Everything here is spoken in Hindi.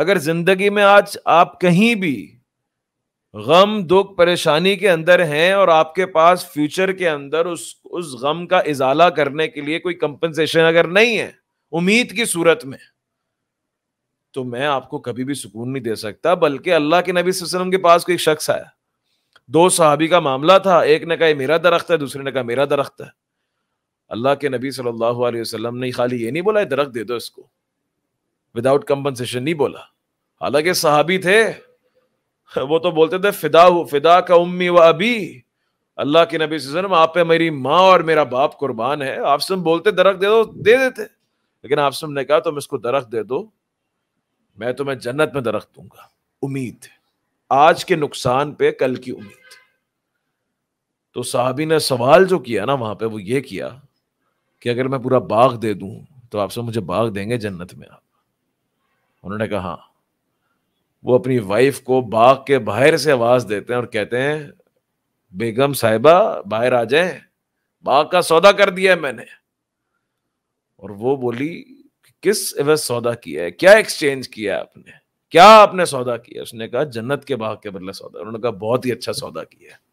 अगर जिंदगी में आज आप कहीं भी गम दुख परेशानी के अंदर हैं और आपके पास फ्यूचर के अंदर उस उस गम का इजाला करने के लिए कोई कंपनसेशन अगर नहीं है उम्मीद की सूरत में तो मैं आपको कभी भी सुकून नहीं दे सकता बल्कि अल्लाह के नबी वसल्लम के पास कोई शख्स आया दो सहाबी का मामला था एक ने कहा मेरा दरख्त है दूसरे ने कहा मेरा दरख्त है अल्लाह के नबी सल्लल्लाहु अलैहि वसल्लम ने खाली ये नहीं बोला दरख्त दे दो इसको विदाउट कंपनसेशन नहीं बोला हालांकि सहाबी थे वो तो बोलते थे फिदा फिदा का उम्मी व अभी अल्लाह के नबी वसल्लम आप पे मेरी माँ और मेरा बाप कुर्बान है आप सुन बोलते दरख्त दे दो दे देते लेकिन आप सुन ने कहा तुम इसको दरख्त दे दो मैं तुम्हें जन्नत में दरख्त दूंगा उम्मीद आज के नुकसान पे कल की उम्मीद तो साहबी ने सवाल जो किया ना वहां पे वो ये किया कि अगर मैं पूरा बाग दे दूं तो आप सब मुझे बाग देंगे जन्नत में आप उन्होंने कहा वो अपनी वाइफ को बाग के बाहर से आवाज देते हैं और कहते हैं बेगम साहिबा बाहर आ जाए बाग का सौदा कर दिया है मैंने और वो बोली कि किस एवज सौदा किया है क्या एक्सचेंज किया है आपने क्या आपने सौदा किया उसने कहा जन्नत के बाग के बदले सौदा उन्होंने कहा बहुत ही अच्छा सौदा किया है